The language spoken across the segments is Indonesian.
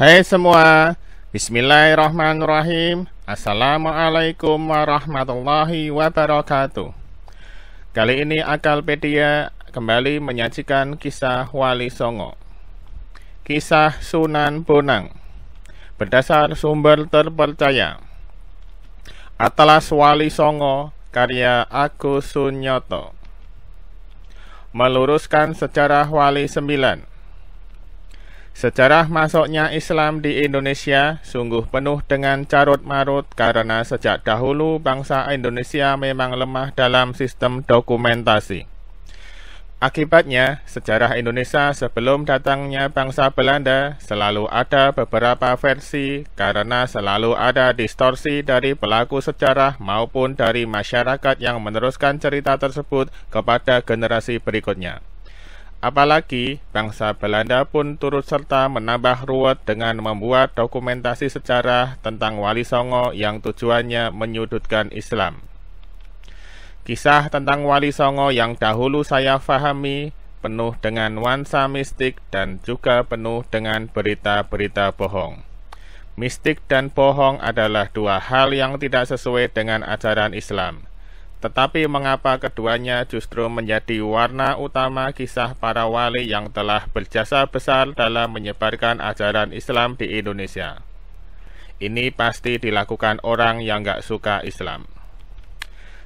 Hai semua, Bismillahirrahmanirrahim Assalamualaikum warahmatullahi wabarakatuh Kali ini Akal Akalpedia kembali menyajikan kisah Wali Songo Kisah Sunan Bonang Berdasar sumber terpercaya Atlas Wali Songo karya Agus Sunyoto Meluruskan sejarah Wali Sembilan Sejarah masuknya Islam di Indonesia sungguh penuh dengan carut-marut karena sejak dahulu bangsa Indonesia memang lemah dalam sistem dokumentasi. Akibatnya, sejarah Indonesia sebelum datangnya bangsa Belanda selalu ada beberapa versi karena selalu ada distorsi dari pelaku sejarah maupun dari masyarakat yang meneruskan cerita tersebut kepada generasi berikutnya. Apalagi bangsa Belanda pun turut serta menambah ruwet dengan membuat dokumentasi sejarah tentang Wali Songo yang tujuannya menyudutkan Islam. Kisah tentang Wali Songo yang dahulu saya fahami penuh dengan nuansa mistik dan juga penuh dengan berita-berita bohong. Mistik dan bohong adalah dua hal yang tidak sesuai dengan ajaran Islam. Tetapi mengapa keduanya justru menjadi warna utama kisah para wali yang telah berjasa besar dalam menyebarkan ajaran Islam di Indonesia? Ini pasti dilakukan orang yang gak suka Islam.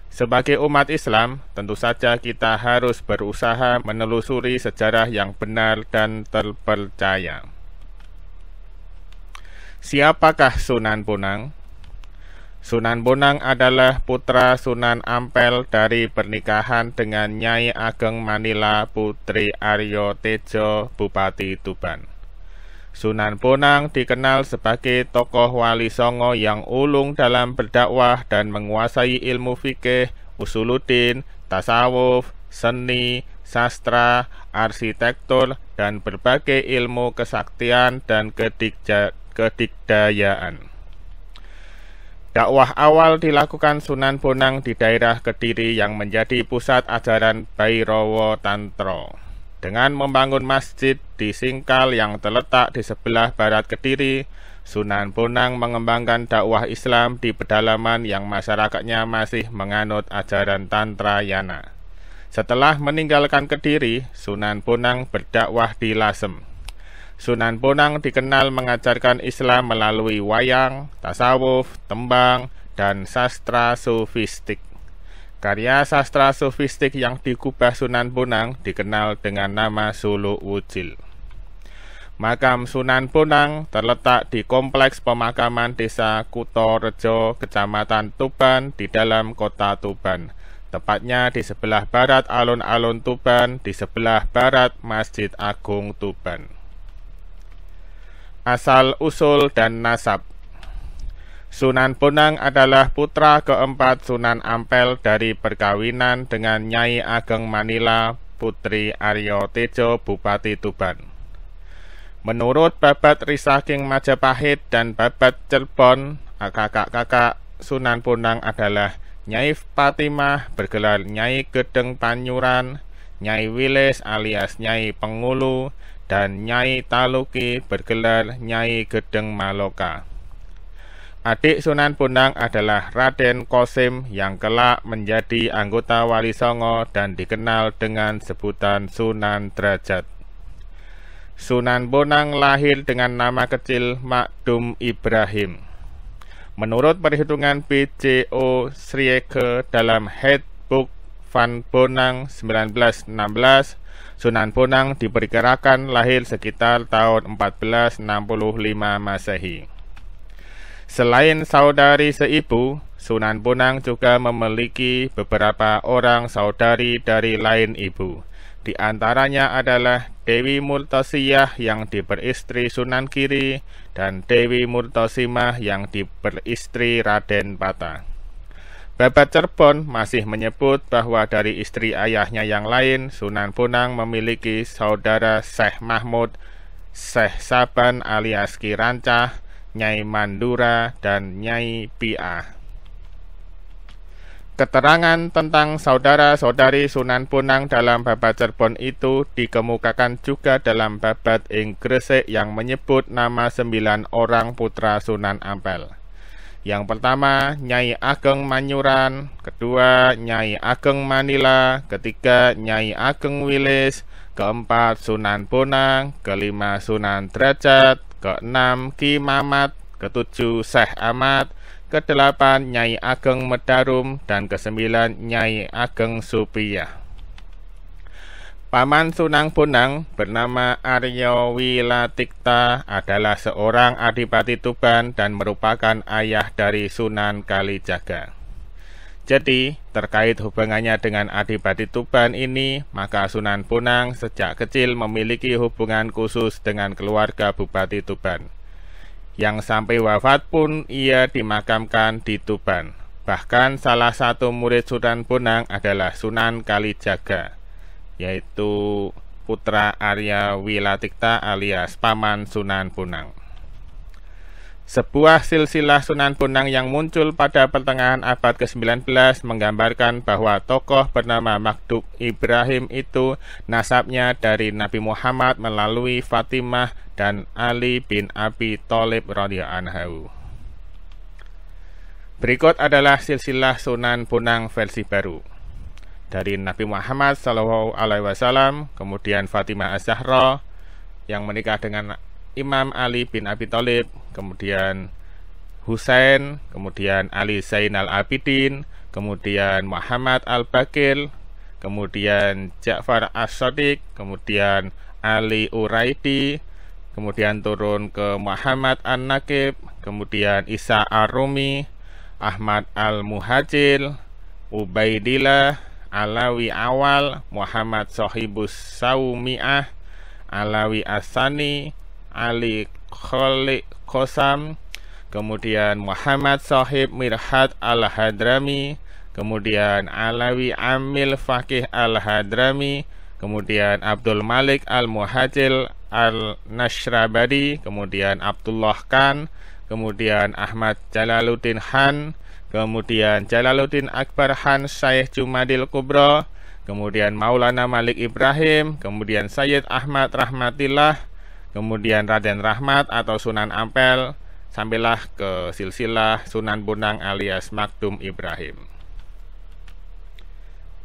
Sebagai umat Islam, tentu saja kita harus berusaha menelusuri sejarah yang benar dan terpercaya. Siapakah Sunan Bonang? Sunan Bonang adalah putra Sunan Ampel dari pernikahan dengan Nyai Ageng Manila Putri Aryo Tejo Bupati Tuban. Sunan Bonang dikenal sebagai tokoh wali songo yang ulung dalam berdakwah dan menguasai ilmu fikih, usuluddin, tasawuf, seni, sastra, arsitektur, dan berbagai ilmu kesaktian dan kedikja, kedikdayaan. Dakwah awal dilakukan Sunan Bonang di daerah Kediri yang menjadi pusat ajaran Bairowo Tantra. Dengan membangun masjid di Singkal yang terletak di sebelah barat Kediri, Sunan Bonang mengembangkan dakwah Islam di pedalaman yang masyarakatnya masih menganut ajaran Tantra Yana. Setelah meninggalkan Kediri, Sunan Bonang berdakwah di Lasem, Sunan Bonang dikenal mengajarkan Islam melalui wayang, tasawuf, tembang, dan sastra sofistik. Karya sastra sofistik yang dikubah Sunan Bonang dikenal dengan nama Solo Wujil. Makam Sunan Bonang terletak di kompleks pemakaman desa Kutorejo, Kecamatan Tuban, di dalam kota Tuban. Tepatnya di sebelah barat alun-alun Tuban, di sebelah barat Masjid Agung Tuban asal usul dan nasab. Sunan Bonang adalah putra keempat Sunan Ampel dari perkawinan dengan Nyai Ageng Manila, Putri Aryo Tejo, Bupati Tuban. Menurut Babat Risaking Majapahit dan Babat Cerbon, kakak-kakak Sunan Bonang adalah Nyai Fatimah bergelar Nyai Gedeng Panyuran, Nyai Wiles alias Nyai Pengulu, dan Nyai Taluki bergelar Nyai Gedeng Maloka. Adik Sunan Bonang adalah Raden Kosim yang kelak menjadi anggota Wali Songo dan dikenal dengan sebutan Sunan Derajat. Sunan Bonang lahir dengan nama kecil Makdum Ibrahim. Menurut perhitungan BCO Srieke dalam Headbook Van Bonang 1916, Sunan Bonang diperkirakan lahir sekitar tahun 1465 Masehi. Selain saudari seibu, Sunan Bonang juga memiliki beberapa orang saudari dari lain ibu. Di antaranya adalah Dewi Murtosiyah yang diperistri Sunan Kiri dan Dewi Murtosimah yang diperistri Raden Pata. Babat Cirebon masih menyebut bahwa dari istri ayahnya yang lain, Sunan Bonang memiliki saudara Syekh Mahmud, Syekh Saban alias Rancah, Nyai Mandura, dan Nyai Pia. Keterangan tentang saudara-saudari Sunan Bonang dalam Babat Cirebon itu dikemukakan juga dalam Babat Inggresik yang menyebut nama sembilan orang putra Sunan Ampel. Yang pertama Nyai Ageng Manyuran, kedua Nyai Ageng Manila, ketiga Nyai Ageng Wilis, keempat Sunan Bonang, kelima Sunan Derajat, keenam Ki Mamat, ketujuh Syekh Ahmad, kedelapan Nyai Ageng Medarum, dan kesembilan Nyai Ageng Supiyah. Paman Sunang Bonang bernama Aryo Wilatikta adalah seorang adipati Tuban dan merupakan ayah dari Sunan Kalijaga. Jadi, terkait hubungannya dengan Adipati Tuban ini, maka Sunan Bonang sejak kecil memiliki hubungan khusus dengan keluarga Bupati Tuban. Yang sampai wafat pun ia dimakamkan di Tuban. Bahkan salah satu murid Sunan Bonang adalah Sunan Kalijaga yaitu putra Arya Wilatikta alias Paman Sunan Punang. Sebuah silsilah Sunan Punang yang muncul pada pertengahan abad ke-19 menggambarkan bahwa tokoh bernama Makdub Ibrahim itu nasabnya dari Nabi Muhammad melalui Fatimah dan Ali bin Abi Thalib radhiyallahu Berikut adalah silsilah Sunan Punang versi baru dari Nabi Muhammad Shallallahu Alaihi Wasallam, kemudian Fatimah Az-Zahra yang menikah dengan Imam Ali bin Abi Thalib, kemudian Husain, kemudian Ali Zainal Abidin, kemudian Muhammad Al-Bakil, kemudian Ja'far As-Sadiq, kemudian Ali Uraidi, kemudian turun ke Muhammad An-Nakib, kemudian Isa Ar-Rumi, Ahmad Al-Muhajil, Ubaidillah, Alawi awal Muhammad Sohibus Saumiah Alawi Asani Ali Kholik Kosam kemudian Muhammad Sohib Mirhat Al-Hadrami kemudian Alawi Amil Fakih Al-Hadrami kemudian Abdul Malik Al-Muhajil Al-Nashrabadi kemudian Abdullah Khan kemudian Ahmad Jalaluddin Khan. Kemudian Jalaluddin Akbar Khan Syekh Jumadil Kubro, kemudian Maulana Malik Ibrahim, kemudian Sayyid Ahmad Rahmatillah, kemudian Raden Rahmat atau Sunan Ampel, sampailah ke silsilah Sunan Bonang alias Makdum Ibrahim.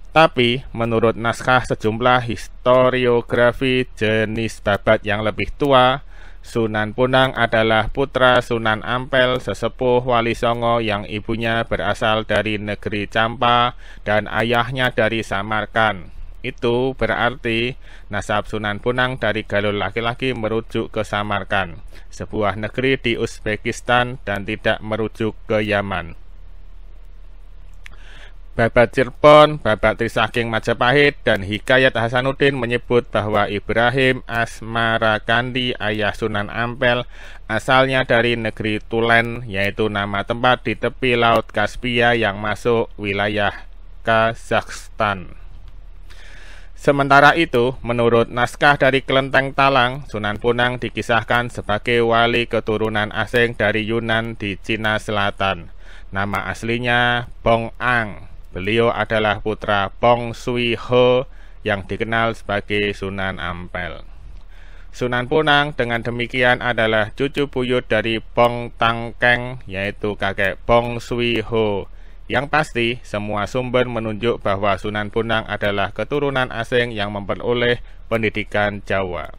Tapi menurut naskah sejumlah historiografi jenis babat yang lebih tua, Sunan Punang adalah putra Sunan Ampel, sesepuh Wali Songo yang ibunya berasal dari negeri Campa dan ayahnya dari Samarkan. Itu berarti nasab Sunan Punang dari galur laki-laki merujuk ke Samarkan, sebuah negeri di Uzbekistan dan tidak merujuk ke Yaman. Babat Cirebon, Babat trisaking Majapahit, dan Hikayat Hasanuddin menyebut bahwa Ibrahim kandi ayah Sunan Ampel asalnya dari negeri Tulen, yaitu nama tempat di tepi Laut Kaspia yang masuk wilayah Kazakhstan. Sementara itu, menurut naskah dari Kelenteng Talang, Sunan Punang dikisahkan sebagai wali keturunan asing dari Yunan di Cina Selatan. Nama aslinya Bong Ang. Beliau adalah putra Pong Sui Ho yang dikenal sebagai Sunan Ampel. Sunan Punang dengan demikian adalah cucu buyut dari Pong Tangkeng yaitu kakek Pong Sui Ho. Yang pasti semua sumber menunjuk bahwa Sunan Punang adalah keturunan asing yang memperoleh pendidikan Jawa.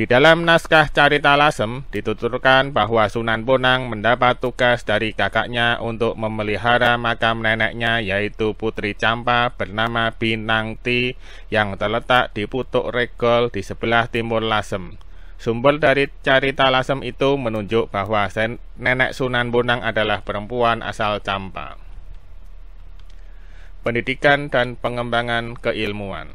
Di dalam naskah Carita Lasem dituturkan bahwa Sunan Bonang mendapat tugas dari kakaknya untuk memelihara makam neneknya yaitu Putri Campa bernama Binangti yang terletak di Putuk Regol di sebelah timur Lasem. Sumber dari Carita Lasem itu menunjuk bahwa nenek Sunan Bonang adalah perempuan asal Campa. Pendidikan dan pengembangan keilmuan.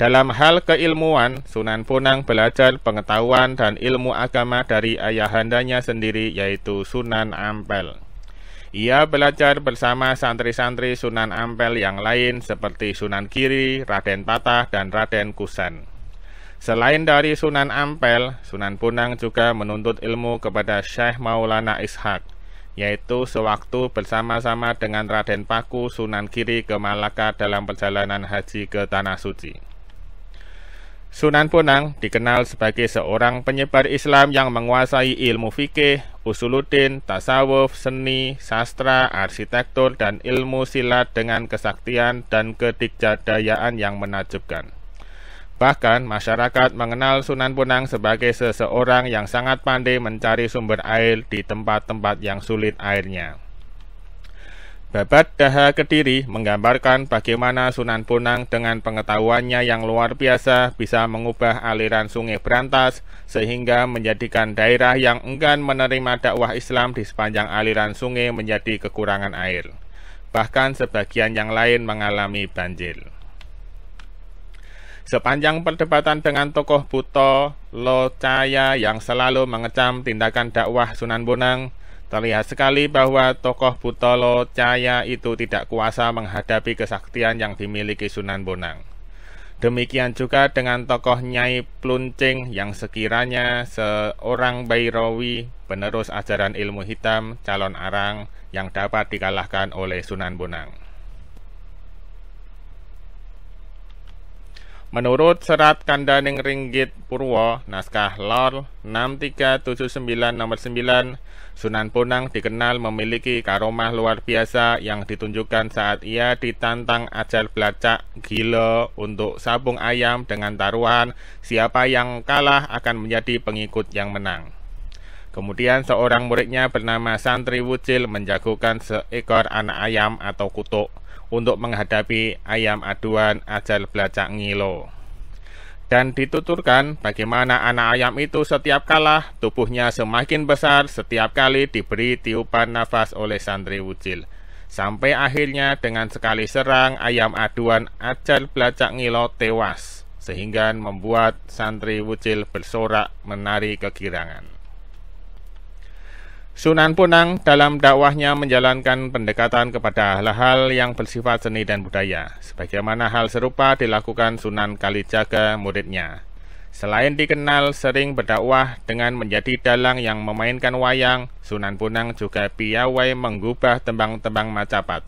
Dalam hal keilmuan, Sunan Bonang belajar pengetahuan dan ilmu agama dari ayahandanya sendiri yaitu Sunan Ampel. Ia belajar bersama santri-santri Sunan Ampel yang lain seperti Sunan Kiri, Raden Patah, dan Raden Kusan. Selain dari Sunan Ampel, Sunan Bonang juga menuntut ilmu kepada Syekh Maulana Ishak, yaitu sewaktu bersama-sama dengan Raden Paku Sunan Kiri ke Malaka dalam perjalanan haji ke Tanah Suci. Sunan Bonang dikenal sebagai seorang penyebar Islam yang menguasai ilmu fikih, usuluddin, tasawuf, seni, sastra, arsitektur, dan ilmu silat dengan kesaktian dan kedikjadayaan yang menakjubkan. Bahkan masyarakat mengenal Sunan Bonang sebagai seseorang yang sangat pandai mencari sumber air di tempat-tempat yang sulit airnya. Babat Daha Kediri menggambarkan bagaimana Sunan Bonang dengan pengetahuannya yang luar biasa bisa mengubah aliran sungai Berantas sehingga menjadikan daerah yang enggan menerima dakwah Islam di sepanjang aliran sungai menjadi kekurangan air. Bahkan sebagian yang lain mengalami banjir. Sepanjang perdebatan dengan tokoh Buto Locaya yang selalu mengecam tindakan dakwah Sunan Bonang, Terlihat sekali bahwa tokoh Butolo Caya itu tidak kuasa menghadapi kesaktian yang dimiliki Sunan Bonang. Demikian juga dengan tokoh Nyai Pluncing yang sekiranya seorang Bairawi penerus ajaran ilmu hitam calon arang yang dapat dikalahkan oleh Sunan Bonang. Menurut serat Kandaning Ringgit Purwo, naskah Lor 6379 nomor 9, Sunan Bonang dikenal memiliki karomah luar biasa yang ditunjukkan saat ia ditantang ajal belacak gila untuk sabung ayam dengan taruhan siapa yang kalah akan menjadi pengikut yang menang. Kemudian seorang muridnya bernama Santri Wucil menjagokan seekor anak ayam atau kutuk untuk menghadapi ayam aduan ajal belacak ngilo. Dan dituturkan bagaimana anak ayam itu setiap kalah tubuhnya semakin besar setiap kali diberi tiupan nafas oleh santri wujil. Sampai akhirnya dengan sekali serang ayam aduan ajal belacak ngilo tewas sehingga membuat santri wujil bersorak menari kegirangan. Sunan Punang dalam dakwahnya menjalankan pendekatan kepada hal-hal yang bersifat seni dan budaya, sebagaimana hal serupa dilakukan Sunan Kalijaga muridnya. Selain dikenal sering berdakwah dengan menjadi dalang yang memainkan wayang, Sunan Punang juga piawai menggubah tembang-tembang macapat.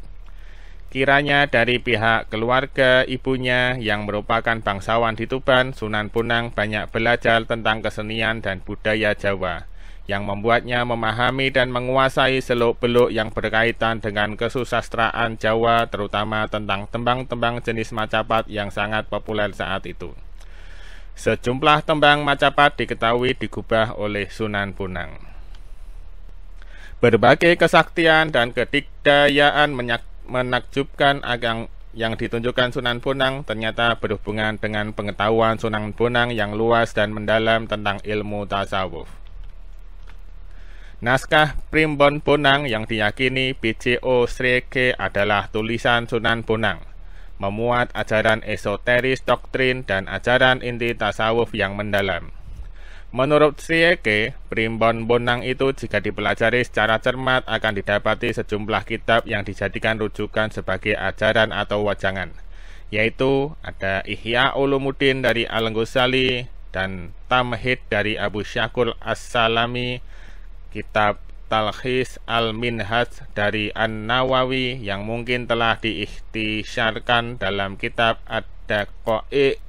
Kiranya dari pihak keluarga ibunya yang merupakan bangsawan di Tuban, Sunan Punang banyak belajar tentang kesenian dan budaya Jawa yang membuatnya memahami dan menguasai seluk-beluk yang berkaitan dengan kesusastraan Jawa terutama tentang tembang-tembang jenis macapat yang sangat populer saat itu. Sejumlah tembang macapat diketahui digubah oleh Sunan Bonang. Berbagai kesaktian dan kedikdayaan menakjubkan agang yang ditunjukkan Sunan Bonang ternyata berhubungan dengan pengetahuan Sunan Bonang yang luas dan mendalam tentang ilmu tasawuf. Naskah Primbon Bonang yang diyakini BCO Sreke adalah tulisan Sunan Bonang, memuat ajaran esoteris doktrin dan ajaran inti tasawuf yang mendalam. Menurut Srieke, Primbon Bonang itu jika dipelajari secara cermat akan didapati sejumlah kitab yang dijadikan rujukan sebagai ajaran atau wajangan, yaitu ada Ihya Ulumuddin dari al dan Tamhid dari Abu Syakul As-Salami, kitab Talhis Al-Minhaj dari An-Nawawi yang mungkin telah diikhtisarkan dalam kitab Ad-Daqa'i,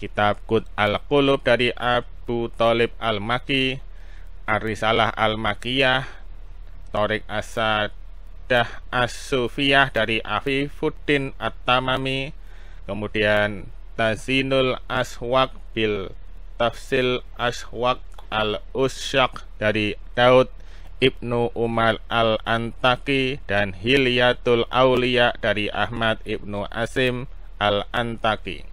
kitab Qud al kulub dari Abu Talib Al-Maki, arisalah Al-Makiyah, Torik Asadah As-Sufiyah dari Afifuddin At-Tamami, kemudian Tazinul Aswak Bil Tafsil Aswak al ushak dari Daud Ibnu Umar Al-Antaki dan Hilyatul Aulia dari Ahmad Ibnu Asim Al-Antaki.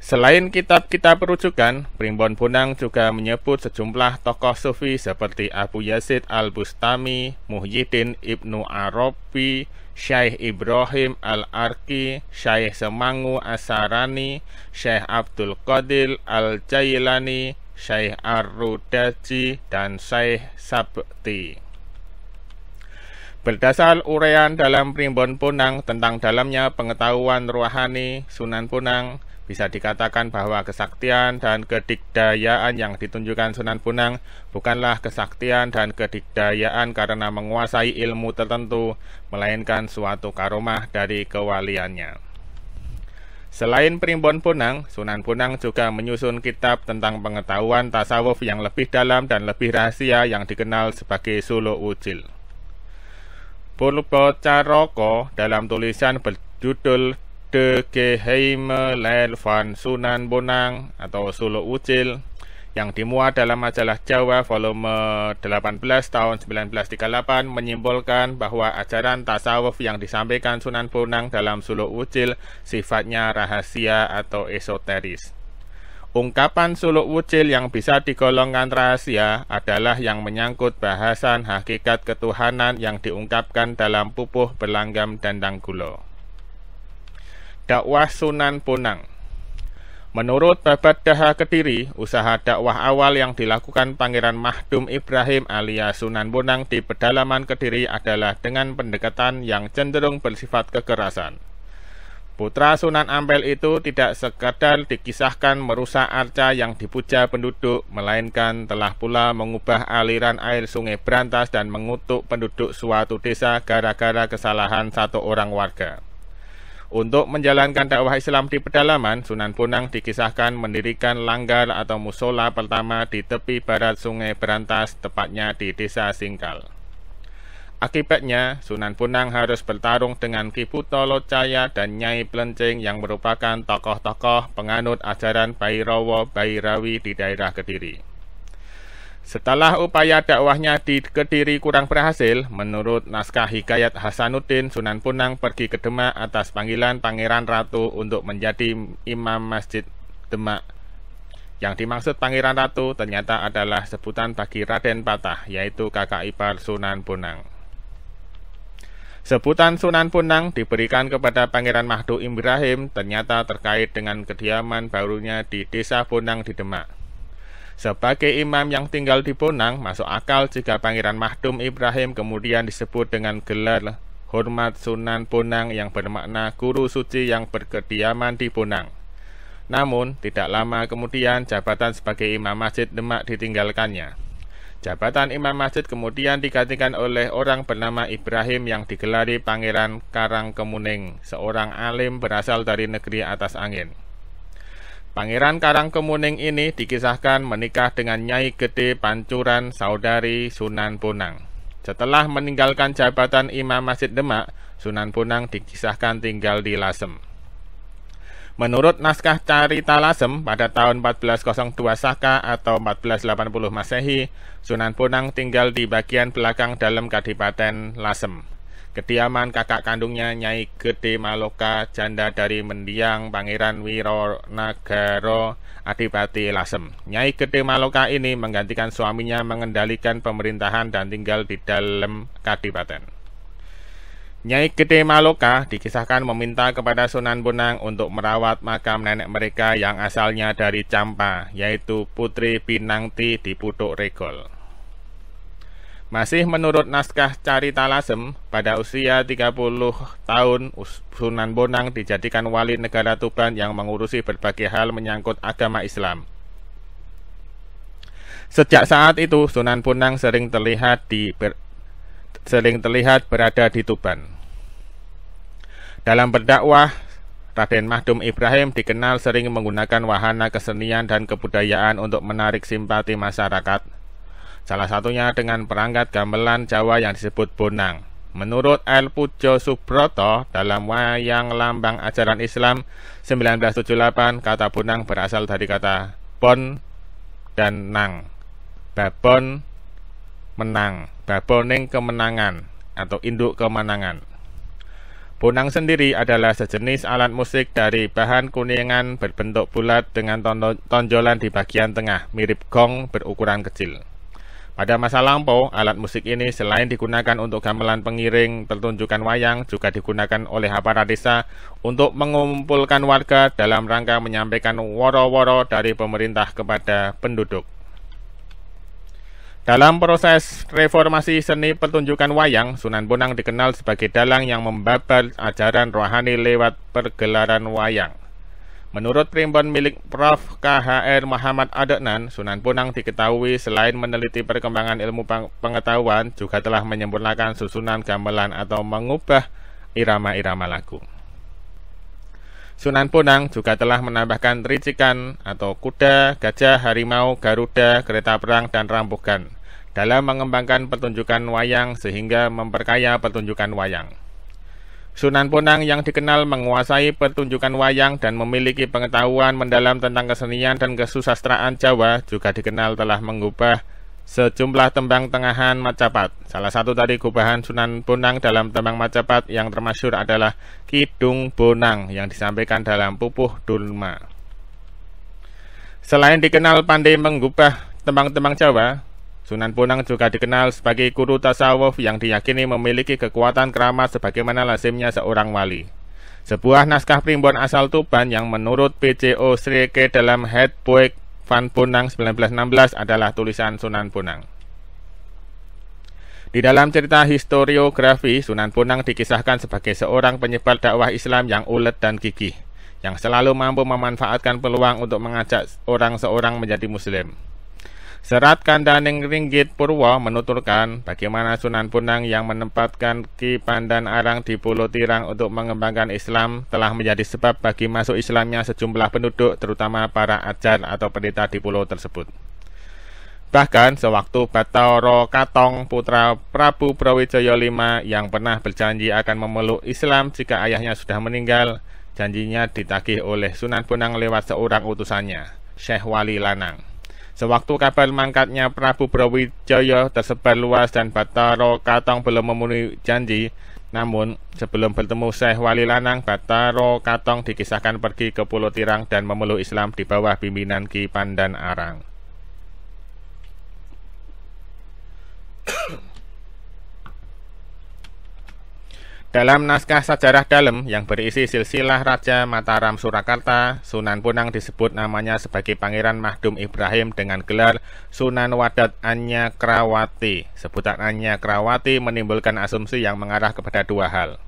Selain kitab-kitab rujukan, Primbon Bonang juga menyebut sejumlah tokoh sufi seperti Abu Yazid Al-Bustami, Muhyiddin Ibnu Arabi, Syekh Ibrahim Al-Arki, Syekh Semangu Asarani, Syekh Abdul Qadir Al-Jailani, Syekh Ar-Rudaji, dan Syekh Sabti. Berdasar uraian dalam Primbon Punang tentang dalamnya pengetahuan rohani Sunan Punang, bisa dikatakan bahwa kesaktian dan kedikdayaan yang ditunjukkan Sunan Punang bukanlah kesaktian dan kedikdayaan karena menguasai ilmu tertentu, melainkan suatu karomah dari kewaliannya. Selain Primbon Punang, Sunan Punang juga menyusun kitab tentang pengetahuan tasawuf yang lebih dalam dan lebih rahasia yang dikenal sebagai Sulu Ujil. Purbocaroko dalam tulisan berjudul De Geheime Van Sunan Punang atau Sulu Ucil yang dimuat dalam majalah Jawa volume 18 tahun 1938 menyimpulkan bahwa ajaran tasawuf yang disampaikan Sunan Bonang dalam Suluk Wujil sifatnya rahasia atau esoteris. Ungkapan suluk Wujil yang bisa digolongkan rahasia adalah yang menyangkut bahasan hakikat ketuhanan yang diungkapkan dalam pupuh berlanggam dandang gulo. Dakwah Sunan Bonang Menurut Babat Daha Kediri, usaha dakwah awal yang dilakukan Pangeran Mahdum Ibrahim alias Sunan Bonang di pedalaman Kediri adalah dengan pendekatan yang cenderung bersifat kekerasan. Putra Sunan Ampel itu tidak sekadar dikisahkan merusak arca yang dipuja penduduk, melainkan telah pula mengubah aliran air sungai Berantas dan mengutuk penduduk suatu desa gara-gara kesalahan satu orang warga. Untuk menjalankan dakwah Islam di pedalaman, Sunan Bonang dikisahkan mendirikan langgar atau musola pertama di tepi barat sungai Berantas, tepatnya di desa Singkal. Akibatnya, Sunan Bonang harus bertarung dengan Ki Buto Locaya dan Nyai Plencing yang merupakan tokoh-tokoh penganut ajaran Bayrowo Bayrawi di daerah Kediri. Setelah upaya dakwahnya di Kediri kurang berhasil, menurut naskah Hikayat Hasanuddin, Sunan Punang pergi ke Demak atas panggilan Pangeran Ratu untuk menjadi imam masjid Demak. Yang dimaksud Pangeran Ratu ternyata adalah sebutan bagi Raden Patah, yaitu kakak ipar Sunan Punang. Sebutan Sunan Punang diberikan kepada Pangeran Mahdu Ibrahim ternyata terkait dengan kediaman barunya di Desa Punang di Demak. Sebagai imam yang tinggal di Bonang, masuk akal jika Pangeran Mahdum Ibrahim kemudian disebut dengan gelar hormat Sunan Bonang yang bermakna guru suci yang berkediaman di Bonang. Namun, tidak lama kemudian jabatan sebagai imam masjid Demak ditinggalkannya. Jabatan imam masjid kemudian digantikan oleh orang bernama Ibrahim yang digelari Pangeran Karang Kemuning, seorang alim berasal dari negeri atas angin. Pangeran Karang Kemuning ini dikisahkan menikah dengan Nyai Gede Pancuran saudari Sunan Bonang. Setelah meninggalkan jabatan Imam Masjid Demak, Sunan Bonang dikisahkan tinggal di Lasem. Menurut naskah Carita Lasem pada tahun 1402 Saka atau 1480 Masehi, Sunan Bonang tinggal di bagian belakang dalam Kadipaten Lasem kediaman kakak kandungnya Nyai Gede Maloka janda dari mendiang Pangeran Nagaro Adipati Lasem. Nyai Gede Maloka ini menggantikan suaminya mengendalikan pemerintahan dan tinggal di dalam kadipaten. Nyai Gede Maloka dikisahkan meminta kepada Sunan Bonang untuk merawat makam nenek mereka yang asalnya dari Campa, yaitu Putri Pinangti di Putuk Regol. Masih menurut naskah Carita Lasem, pada usia 30 tahun, Sunan Bonang dijadikan wali negara Tuban yang mengurusi berbagai hal menyangkut agama Islam. Sejak saat itu, Sunan Bonang sering terlihat di ber, sering terlihat berada di Tuban. Dalam berdakwah, Raden Mahdum Ibrahim dikenal sering menggunakan wahana kesenian dan kebudayaan untuk menarik simpati masyarakat Salah satunya dengan perangkat gamelan Jawa yang disebut bonang. Menurut El Pujo Subroto dalam wayang lambang ajaran Islam 1978 kata bonang berasal dari kata bon dan nang. Babon menang, baboning kemenangan atau induk kemenangan. Bonang sendiri adalah sejenis alat musik dari bahan kuningan berbentuk bulat dengan tonjolan di bagian tengah, mirip gong berukuran kecil. Pada masa lampau, alat musik ini selain digunakan untuk gamelan pengiring pertunjukan wayang, juga digunakan oleh aparat desa untuk mengumpulkan warga dalam rangka menyampaikan woro-woro dari pemerintah kepada penduduk. Dalam proses reformasi seni pertunjukan wayang, Sunan Bonang dikenal sebagai dalang yang membabat ajaran rohani lewat pergelaran wayang. Menurut primbon milik Prof. KHR Muhammad Adnan, Sunan Bonang diketahui selain meneliti perkembangan ilmu pengetahuan, juga telah menyempurnakan susunan gamelan atau mengubah irama-irama lagu. Sunan Bonang juga telah menambahkan ricikan atau kuda, gajah, harimau, garuda, kereta perang, dan rambukan dalam mengembangkan pertunjukan wayang sehingga memperkaya pertunjukan wayang. Sunan Bonang yang dikenal menguasai pertunjukan wayang dan memiliki pengetahuan mendalam tentang kesenian dan kesusastraan Jawa juga dikenal telah mengubah sejumlah tembang tengahan Macapat. Salah satu dari gubahan Sunan Bonang dalam tembang Macapat yang termasyur adalah Kidung Bonang yang disampaikan dalam Pupuh Dulma. Selain dikenal pandai mengubah tembang-tembang Jawa, Sunan Bonang juga dikenal sebagai guru tasawuf yang diyakini memiliki kekuatan keramat sebagaimana lazimnya seorang wali. Sebuah naskah primbon asal Tuban yang menurut PCO Srike dalam Headboek Van Bonang 1916 adalah tulisan Sunan Bonang. Di dalam cerita historiografi, Sunan Bonang dikisahkan sebagai seorang penyebar dakwah Islam yang ulet dan gigih, yang selalu mampu memanfaatkan peluang untuk mengajak orang seorang menjadi muslim. Serat Kandaning Ringgit Purwo menuturkan bagaimana Sunan Punang yang menempatkan Ki Pandan Arang di Pulau Tirang untuk mengembangkan Islam telah menjadi sebab bagi masuk Islamnya sejumlah penduduk terutama para ajar atau pendeta di pulau tersebut. Bahkan sewaktu Batara Katong putra Prabu Brawijaya V yang pernah berjanji akan memeluk Islam jika ayahnya sudah meninggal, janjinya ditagih oleh Sunan Punang lewat seorang utusannya, Syekh Wali Lanang. Sewaktu kapal mangkatnya Prabu Brawijaya tersebar luas dan Batara Katong belum memenuhi janji, namun sebelum bertemu Syekh Wali Lanang, Batara Katong dikisahkan pergi ke Pulau Tirang dan memeluk Islam di bawah pimpinan Ki Pandan Arang. Dalam naskah sejarah dalam yang berisi silsilah Raja Mataram Surakarta, Sunan Bonang disebut namanya sebagai Pangeran Mahdum Ibrahim dengan gelar Sunan Wadat Anya Krawati. Sebutan Anya Krawati menimbulkan asumsi yang mengarah kepada dua hal.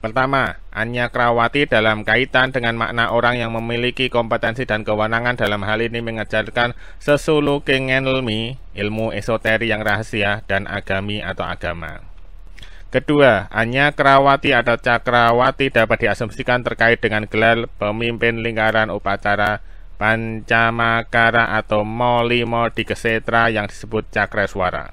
Pertama, Anya Krawati dalam kaitan dengan makna orang yang memiliki kompetensi dan kewenangan dalam hal ini mengejarkan sesulu kengenlmi, ilmu esoteri yang rahasia, dan agami atau agama. Kedua, hanya Kerawati atau Cakrawati dapat diasumsikan terkait dengan gelar pemimpin lingkaran upacara Pancamakara atau Molimo di Kesetra yang disebut Cakreswara.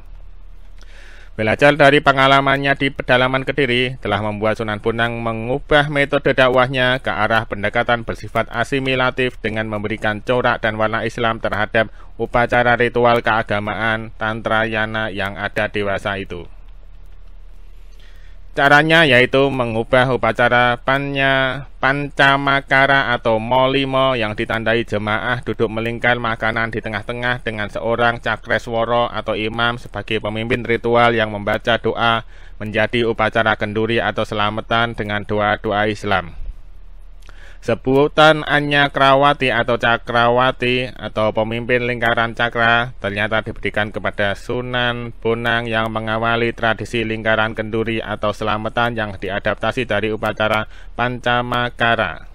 Belajar dari pengalamannya di pedalaman Kediri telah membuat Sunan Bonang mengubah metode dakwahnya ke arah pendekatan bersifat asimilatif dengan memberikan corak dan warna Islam terhadap upacara ritual keagamaan Tantra Yana yang ada dewasa itu. Caranya yaitu mengubah upacara pannya, pancamakara atau molimo yang ditandai jemaah duduk melingkar makanan di tengah-tengah dengan seorang cakresworo atau imam sebagai pemimpin ritual yang membaca doa menjadi upacara kenduri atau selamatan dengan doa-doa Islam. Sebutan Anya Krawati atau Cakrawati atau pemimpin lingkaran cakra ternyata diberikan kepada Sunan Bonang yang mengawali tradisi lingkaran kenduri atau selamatan yang diadaptasi dari upacara Pancamakara.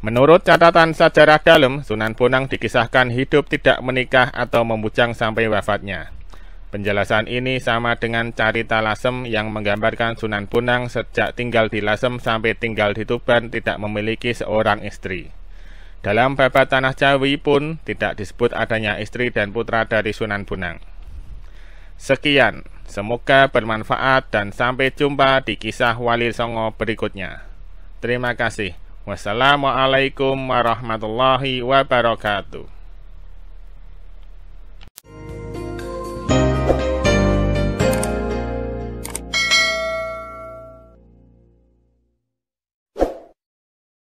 Menurut catatan sejarah dalam, Sunan Bonang dikisahkan hidup tidak menikah atau membujang sampai wafatnya. Penjelasan ini sama dengan carita Lasem yang menggambarkan Sunan Bonang sejak tinggal di Lasem sampai tinggal di Tuban tidak memiliki seorang istri. Dalam babat Tanah Jawi pun tidak disebut adanya istri dan putra dari Sunan Bonang. Sekian, semoga bermanfaat dan sampai jumpa di kisah Walir Songo berikutnya. Terima kasih. Wassalamualaikum warahmatullahi wabarakatuh.